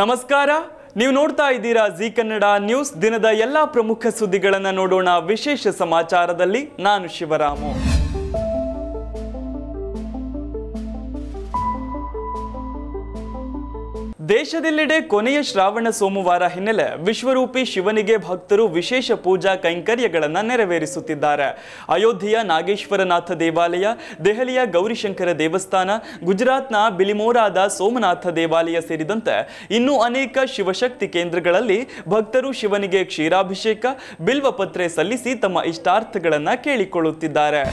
ನಮಸ್ಕಾರ ನೀವು ನೋಡ್ತಾ ಇದ್ದೀರಾ ಜಿ ಕನ್ನಡ ನ್ಯೂಸ್ ದಿನದ ಎಲ್ಲ ಪ್ರಮುಖ ಸುದ್ದಿಗಳನ್ನು ನೋಡೋಣ ವಿಶೇಷ ಸಮಾಚಾರದಲ್ಲಿ ನಾನು ಶಿವರಾಮು ದೇಶದೆಲ್ಲೆಡೆ ಕೊನೆಯ ಶ್ರಾವಣ ಸೋಮವಾರ ಹಿನ್ನೆಲೆ ವಿಶ್ವರೂಪಿ ಶಿವನಿಗೆ ಭಕ್ತರು ವಿಶೇಷ ಪೂಜಾ ಕೈಂಕರ್ಯಗಳನ್ನು ನೆರವೇರಿಸುತ್ತಿದ್ದಾರೆ ಅಯೋಧ್ಯೆಯ ನಾಗೇಶ್ವರನಾಥ ದೇವಾಲಯ ದೆಹಲಿಯ ಗೌರಿಶಂಕರ ದೇವಸ್ಥಾನ ಗುಜರಾತ್ನ ಬಿಲಿಮೋರಾದ ಸೋಮನಾಥ ದೇವಾಲಯ ಸೇರಿದಂತೆ ಇನ್ನೂ ಅನೇಕ ಶಿವಶಕ್ತಿ ಕೇಂದ್ರಗಳಲ್ಲಿ ಭಕ್ತರು ಶಿವನಿಗೆ ಕ್ಷೀರಾಭಿಷೇಕ ಬಿಲ್ವಪತ್ರೆ ಸಲ್ಲಿಸಿ ತಮ್ಮ ಇಷ್ಟಾರ್ಥಗಳನ್ನು ಕೇಳಿಕೊಳ್ಳುತ್ತಿದ್ದಾರೆ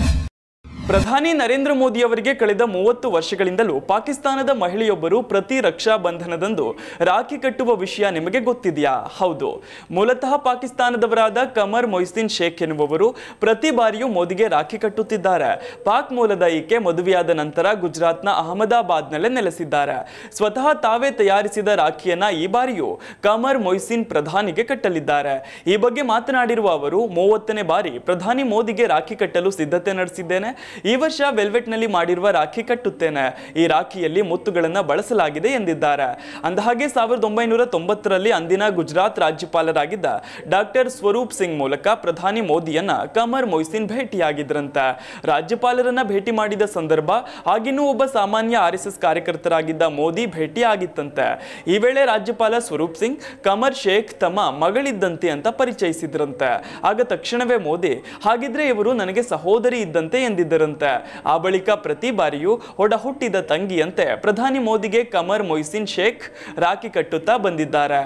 ಪ್ರಧಾನಿ ನರೇಂದ್ರ ಮೋದಿ ಅವರಿಗೆ ಕಳೆದ ಮೂವತ್ತು ವರ್ಷಗಳಿಂದಲೂ ಪಾಕಿಸ್ತಾನದ ಮಹಿಳೆಯೊಬ್ಬರು ಪ್ರತಿ ರಕ್ಷಾ ಬಂಧನದಂದು ರಾಖಿ ಕಟ್ಟುವ ವಿಷಯ ನಿಮಗೆ ಗೊತ್ತಿದೆಯಾ ಹೌದು ಮೂಲತಃ ಪಾಕಿಸ್ತಾನದವರಾದ ಕಮರ್ ಮೊಯ್ಸಿನ್ ಶೇಖ್ ಎನ್ನುವವರು ಪ್ರತಿ ಬಾರಿಯೂ ಮೋದಿಗೆ ರಾಖಿ ಕಟ್ಟುತ್ತಿದ್ದಾರೆ ಪಾಕ್ ಮೂಲದ ಈಕೆ ಮದುವೆಯಾದ ನಂತರ ಗುಜರಾತ್ನ ಅಹಮದಾಬಾದ್ನಲ್ಲೇ ನೆಲೆಸಿದ್ದಾರೆ ಸ್ವತಃ ತಾವೇ ತಯಾರಿಸಿದ ರಾಖಿಯನ್ನ ಈ ಬಾರಿಯೂ ಕಮರ್ ಮೊಯ್ಸಿನ್ ಪ್ರಧಾನಿಗೆ ಕಟ್ಟಲಿದ್ದಾರೆ ಈ ಬಗ್ಗೆ ಮಾತನಾಡಿರುವ ಅವರು ಮೂವತ್ತನೇ ಬಾರಿ ಪ್ರಧಾನಿ ಮೋದಿಗೆ ರಾಖಿ ಕಟ್ಟಲು ಸಿದ್ಧತೆ ನಡೆಸಿದ್ದೇನೆ ಈ ವರ್ಷ ವೆಲ್ವೆಟ್ನಲ್ಲಿ ಮಾಡಿರುವ ರಾಖಿ ಕಟ್ಟುತ್ತೇನೆ ಈ ರಾಖಿಯಲ್ಲಿ ಮುತ್ತುಗಳನ್ನು ಬಳಸಲಾಗಿದೆ ಎಂದಿದ್ದಾರೆ ಅಂದಹಾಗೆ ಸಾವಿರದ ಒಂಬೈನೂರ ತೊಂಬತ್ತರಲ್ಲಿ ಅಂದಿನ ಗುಜರಾತ್ ರಾಜ್ಯಪಾಲರಾಗಿದ್ದ ಡಾಕ್ಟರ್ ಸ್ವರೂಪ್ ಸಿಂಗ್ ಮೂಲಕ ಪ್ರಧಾನಿ ಮೋದಿಯನ್ನ ಕಮರ್ ಮೊಯ್ಸಿನ್ ಭೇಟಿಯಾಗಿದ್ರಂತೆ ರಾಜ್ಯಪಾಲರನ್ನ ಭೇಟಿ ಮಾಡಿದ ಸಂದರ್ಭ ಆಗಿನೂ ಒಬ್ಬ ಸಾಮಾನ್ಯ ಎಸ್ ಕಾರ್ಯಕರ್ತರಾಗಿದ್ದ ಮೋದಿ ಭೇಟಿಯಾಗಿತ್ತಂತೆ ಈ ವೇಳೆ ರಾಜ್ಯಪಾಲ ಸ್ವರೂಪ್ ಸಿಂಗ್ ಕಮರ್ ಶೇಖ್ ತಮ್ಮ ಮಗಳಿದ್ದಂತೆ ಅಂತ ಪರಿಚಯಿಸಿದ್ರಂತೆ ಆಗ ತಕ್ಷಣವೇ ಮೋದಿ ಹಾಗಿದ್ರೆ ಇವರು ನನಗೆ ಸಹೋದರಿ ಇದ್ದಂತೆ ಎಂದಿದ್ದರಂತೆ ಮಾಡಿದಂತೆ ಆ ಬಳಿಕ ಪ್ರತಿ ಬಾರಿಯೂ ಒಡ ಹುಟ್ಟಿದ ತಂಗಿಯಂತೆ ಪ್ರಧಾನಿ ಮೋದಿಗೆ ಕಮರ್ ಮೊಯ್ಸಿನ್ ಶೇಖ್ ರಾಖಿ ಕಟ್ಟುತ್ತಾ ಬಂದಿದ್ದಾರೆ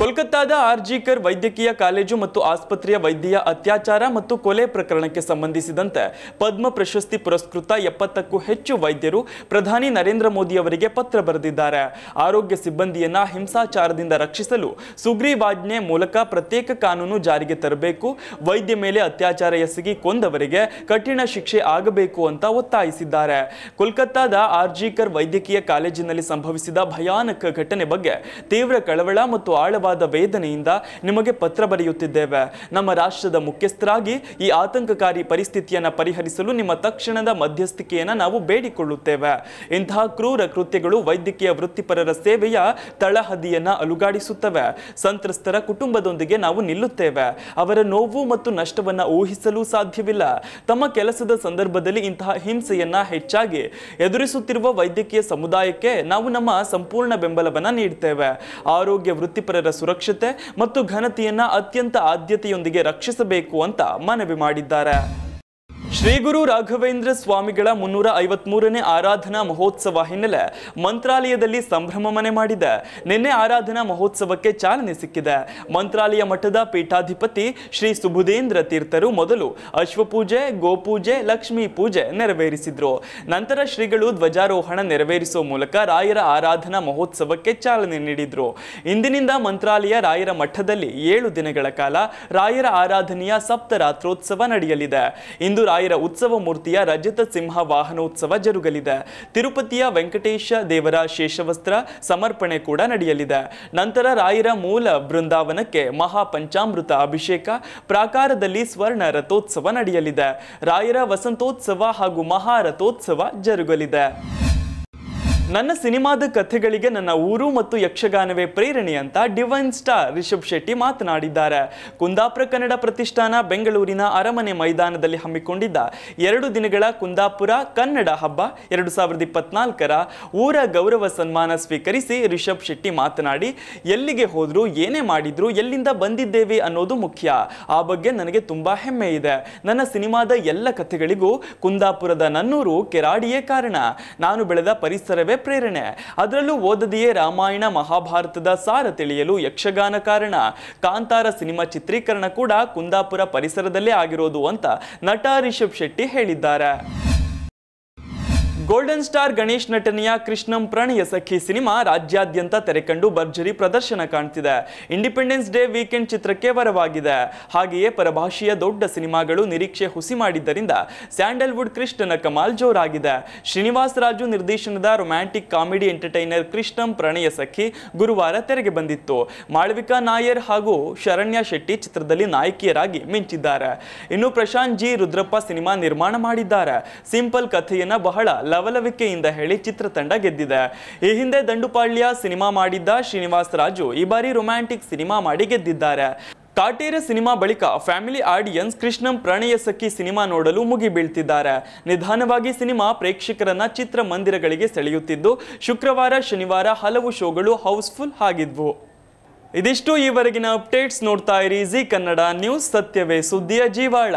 ಕೋಲ್ಕತ್ತಾದ ಆರ್ಜಿಕರ್ ವೈದ್ಯಕೀಯ ಕಾಲೇಜು ಮತ್ತು ಆಸ್ಪತ್ರೆಯ ವೈದ್ಯೀಯ ಅತ್ಯಾಚಾರ ಮತ್ತು ಕೊಲೆ ಪ್ರಕರಣಕ್ಕೆ ಸಂಬಂಧಿಸಿದಂತೆ ಪದ್ಮ ಪ್ರಶಸ್ತಿ ಪುರಸ್ಕೃತ ಎಪ್ಪತ್ತಕ್ಕೂ ಹೆಚ್ಚು ವೈದ್ಯರು ಪ್ರಧಾನಿ ನರೇಂದ್ರ ಮೋದಿ ಅವರಿಗೆ ಪತ್ರ ಬರೆದಿದ್ದಾರೆ ಆರೋಗ್ಯ ಸಿಬ್ಬಂದಿಯನ್ನ ಹಿಂಸಾಚಾರದಿಂದ ರಕ್ಷಿಸಲು ಸುಗ್ರೀವಾಜ್ಞೆ ಮೂಲಕ ಪ್ರತ್ಯೇಕ ಕಾನೂನು ಜಾರಿಗೆ ತರಬೇಕು ವೈದ್ಯ ಮೇಲೆ ಅತ್ಯಾಚಾರ ಎಸಗಿ ಕೊಂದವರಿಗೆ ಕಠಿಣ ಶಿಕ್ಷೆ ಆಗಬೇಕು ಅಂತ ಒತ್ತಾಯಿಸಿದ್ದಾರೆ ಕೋಲ್ಕತ್ತಾದ ಆರ್ಜಿಕರ್ ವೈದ್ಯಕೀಯ ಕಾಲೇಜಿನಲ್ಲಿ ಸಂಭವಿಸಿದ ಭಯಾನಕ ಘಟನೆ ಬಗ್ಗೆ ತೀವ್ರ ಕಳವಳ ಮತ್ತು ಆಳವಾದ ಅಪಾರವಾದ ವೇದನೆಯಿಂದ ನಿಮಗೆ ಪತ್ರ ಬರೆಯುತ್ತಿದ್ದೇವೆ ನಮ್ಮ ರಾಷ್ಟ್ರದ ಮುಖ್ಯಸ್ಥರಾಗಿ ಈ ಆತಂಕಕಾರಿ ಪರಿಸ್ಥಿತಿಯನ್ನು ಪರಿಹರಿಸಲು ನಿಮ್ಮ ತಕ್ಷಣದ ಮಧ್ಯಸ್ಥಿಕೆಯನ್ನು ನಾವು ಬೇಡಿಕೊಳ್ಳುತ್ತೇವೆ ಇಂತಹ ಕ್ರೂರ ಕೃತ್ಯಗಳು ವೈದ್ಯಕೀಯ ವೃತ್ತಿಪರರ ಸೇವೆಯ ತಳಹದಿಯನ್ನು ಅಲುಗಾಡಿಸುತ್ತವೆ ಸಂತ್ರಸ್ತರ ಕುಟುಂಬದೊಂದಿಗೆ ನಾವು ನಿಲ್ಲುತ್ತೇವೆ ಅವರ ನೋವು ಮತ್ತು ನಷ್ಟವನ್ನು ಊಹಿಸಲು ಸಾಧ್ಯವಿಲ್ಲ ತಮ್ಮ ಕೆಲಸದ ಸಂದರ್ಭದಲ್ಲಿ ಇಂತಹ ಹಿಂಸೆಯನ್ನ ಹೆಚ್ಚಾಗಿ ಎದುರಿಸುತ್ತಿರುವ ವೈದ್ಯಕೀಯ ಸಮುದಾಯಕ್ಕೆ ನಾವು ನಮ್ಮ ಸಂಪೂರ್ಣ ಬೆಂಬಲವನ್ನು ನೀಡುತ್ತೇವೆ ಆರೋಗ್ಯ ವೃತ್ತಿಪರರ ಸುರಕ್ಷತೆ ಮತ್ತು ಘನತೆಯನ್ನ ಅತ್ಯಂತ ಆದ್ಯತೆಯೊಂದಿಗೆ ರಕ್ಷಿಸಬೇಕು ಅಂತ ಮನವಿ ಮಾಡಿದ್ದಾರೆ ಶ್ರೀ ಗುರು ರಾಘವೇಂದ್ರ ಸ್ವಾಮಿಗಳ ಮುನ್ನೂರ ಮೂರನೇ ಆರಾಧನಾ ಮಹೋತ್ಸವ ಹಿನ್ನೆಲೆ ಮಂತ್ರಾಲಯದಲ್ಲಿ ಸಂಭ್ರಮ ಮನೆ ಮಾಡಿದ ನಿನ್ನೆ ಆರಾಧನಾ ಮಹೋತ್ಸವಕ್ಕೆ ಚಾಲನೆ ಸಿಕ್ಕಿದೆ ಮಂತ್ರಾಲಯ ಮಠದ ಪೀಠಾಧಿಪತಿ ಶ್ರೀ ಸುಬುಧೇಂದ್ರ ತೀರ್ಥರು ಮೊದಲು ಅಶ್ವಪೂಜೆ ಗೋಪೂಜೆ ಲಕ್ಷ್ಮೀ ಪೂಜೆ ನೆರವೇರಿಸಿದ್ರು ನಂತರ ಶ್ರೀಗಳು ಧ್ವಜಾರೋಹಣ ನೆರವೇರಿಸುವ ಮೂಲಕ ರಾಯರ ಆರಾಧನಾ ಮಹೋತ್ಸವಕ್ಕೆ ಚಾಲನೆ ನೀಡಿದ್ರು ಇಂದಿನಿಂದ ಮಂತ್ರಾಲಯ ರಾಯರ ಮಠದಲ್ಲಿ ಏಳು ದಿನಗಳ ಕಾಲ ರಾಯರ ಆರಾಧನೆಯ ಸಪ್ತರಾತ್ರೋತ್ಸವ ನಡೆಯಲಿದೆ ಇಂದು ರಾಯ ರಾಯರ ಉತ್ಸವ ಮೂರ್ತಿಯ ರಜತ ಸಿಂಹ ವಾಹನೋತ್ಸವ ಜರುಗಲಿದೆ ತಿರುಪತಿಯ ವೆಂಕಟೇಶ ದೇವರ ಶೇಷವಸ್ತ್ರ ಸಮರ್ಪಣೆ ಕೂಡ ನಡೆಯಲಿದೆ ನಂತರ ರಾಯರ ಮೂಲ ಬೃಂದಾವನಕ್ಕೆ ಮಹಾಪಂಚಾಮೃತ ಅಭಿಷೇಕ ಪ್ರಾಕಾರದಲ್ಲಿ ಸ್ವರ್ಣ ರಥೋತ್ಸವ ನಡೆಯಲಿದೆ ರಾಯರ ವಸಂತೋತ್ಸವ ಹಾಗೂ ಮಹಾರಥೋತ್ಸವ ಜರುಗಲಿದೆ ನನ್ನ ಸಿನಿಮಾದ ಕಥೆಗಳಿಗೆ ನನ್ನ ಊರು ಮತ್ತು ಯಕ್ಷಗಾನವೇ ಪ್ರೇರಣೆ ಅಂತ ಡಿವೈನ್ ಸ್ಟಾರ್ ರಿಷಬ್ ಶೆಟ್ಟಿ ಮಾತನಾಡಿದ್ದಾರೆ ಕುಂದಾಪುರ ಕನ್ನಡ ಪ್ರತಿಷ್ಠಾನ ಬೆಂಗಳೂರಿನ ಅರಮನೆ ಮೈದಾನದಲ್ಲಿ ಹಮ್ಮಿಕೊಂಡಿದ್ದ ಎರಡು ದಿನಗಳ ಕುಂದಾಪುರ ಕನ್ನಡ ಹಬ್ಬ ಎರಡು ಸಾವಿರದ ಇಪ್ಪತ್ನಾಲ್ಕರ ಊರ ಗೌರವ ಸನ್ಮಾನ ಸ್ವೀಕರಿಸಿ ರಿಷಬ್ ಶೆಟ್ಟಿ ಮಾತನಾಡಿ ಎಲ್ಲಿಗೆ ಹೋದ್ರು ಏನೇ ಮಾಡಿದ್ರು ಎಲ್ಲಿಂದ ಬಂದಿದ್ದೇವೆ ಅನ್ನೋದು ಮುಖ್ಯ ಆ ಬಗ್ಗೆ ನನಗೆ ತುಂಬಾ ಹೆಮ್ಮೆ ಇದೆ ನನ್ನ ಸಿನಿಮಾದ ಎಲ್ಲ ಕಥೆಗಳಿಗೂ ಕುಂದಾಪುರದ ನನ್ನೂರು ಕೆರಾಡಿಯೇ ಕಾರಣ ನಾನು ಬೆಳೆದ ಪರಿಸರವೇ ಪ್ರೇರಣೆ ಅದರಲ್ಲೂ ಓದದೆಯೇ ರಾಮಾಯಣ ಮಹಾಭಾರತದ ಸಾರ ತಿಳಿಯಲು ಯಕ್ಷಗಾನ ಕಾರಣ ಕಾಂತಾರ ಸಿನಿಮಾ ಚಿತ್ರೀಕರಣ ಕೂಡ ಕುಂದಾಪುರ ಪರಿಸರದಲ್ಲೇ ಆಗಿರೋದು ಅಂತ ನಟ ರಿಷಬ್ ಶೆಟ್ಟಿ ಹೇಳಿದ್ದಾರೆ ಗೋಲ್ಡನ್ ಸ್ಟಾರ್ ಗಣೇಶ್ ನಟನೆಯ ಕೃಷ್ಣಂ ಪ್ರಣಯ ಸಖಿ ಸಿನಿಮಾ ರಾಜ್ಯಾದ್ಯಂತ ತೆರೆಕಂಡು ಭರ್ಜರಿ ಪ್ರದರ್ಶನ ಕಾಣ್ತಿದೆ ಇಂಡಿಪೆಂಡೆನ್ಸ್ ಡೇ ವೀಕೆಂಡ್ ಚಿತ್ರಕ್ಕೆ ವರವಾಗಿದೆ ಹಾಗೆಯೇ ಪರಭಾಷೆಯ ದೊಡ್ಡ ಸಿನಿಮಾಗಳು ನಿರೀಕ್ಷೆ ಹುಸಿ ಮಾಡಿದ್ದರಿಂದ ಸ್ಯಾಂಡಲ್ವುಡ್ ಕೃಷ್ಣನ ಕಮಾಲ್ ಜೋರಾಗಿದೆ ಶ್ರೀನಿವಾಸ ರಾಜು ನಿರ್ದೇಶನದ ರೊಮ್ಯಾಂಟಿಕ್ ಕಾಮಿಡಿ ಎಂಟರ್ಟೈನರ್ ಕೃಷ್ಣಂ ಪ್ರಣಯ ಸಖಿ ಗುರುವಾರ ತೆರೆಗೆ ಬಂದಿತ್ತು ಮಾಳವಿಕಾ ನಾಯರ್ ಹಾಗೂ ಶರಣ್ಯ ಶೆಟ್ಟಿ ಚಿತ್ರದಲ್ಲಿ ನಾಯಕಿಯರಾಗಿ ಮಿಂಚಿದ್ದಾರೆ ಇನ್ನು ಪ್ರಶಾಂತ್ ಜಿ ರುದ್ರಪ್ಪ ಸಿನಿಮಾ ನಿರ್ಮಾಣ ಮಾಡಿದ್ದಾರೆ ಸಿಂಪಲ್ ಕಥೆಯನ್ನ ಬಹಳ ಲವಲವಿಕೆಯಿಂದ ಹೇಳಿ ಚಿತ್ರತಂಡ ಗೆದ್ದಿದೆ ಈ ಹಿಂದೆ ದಂಡುಪಾಳ್ಯ ಸಿನಿಮಾ ಮಾಡಿದ್ದ ಶ್ರೀನಿವಾಸ ರಾಜು ಈ ಬಾರಿ ರೊಮ್ಯಾಂಟಿಕ್ ಸಿನಿಮಾ ಮಾಡಿ ಗೆದ್ದಿದ್ದಾರೆ ಕಾಟೇರ ಸಿನಿಮಾ ಬಳಿಕ ಫ್ಯಾಮಿಲಿ ಆಡಿಯನ್ಸ್ ಕೃಷ್ಣಂ ಪ್ರಣಯ ಸಖಿ ಸಿನಿಮಾ ನೋಡಲು ಮುಗಿಬೀಳ್ತಿದ್ದಾರೆ ನಿಧಾನವಾಗಿ ಸಿನಿಮಾ ಪ್ರೇಕ್ಷಕರನ್ನ ಚಿತ್ರ ಮಂದಿರಗಳಿಗೆ ಸೆಳೆಯುತ್ತಿದ್ದು ಶುಕ್ರವಾರ ಶನಿವಾರ ಹಲವು ಶೋಗಳು ಹೌಸ್ಫುಲ್ ಆಗಿದ್ವು ಇದಿಷ್ಟು ಈವರೆಗಿನ ಅಪ್ಡೇಟ್ಸ್ ನೋಡ್ತಾ ಇರಿ ಜಿ ಕನ್ನಡ ನ್ಯೂಸ್ ಸತ್ಯವೇ ಸುದ್ದಿಯ ಜೀವಾಳ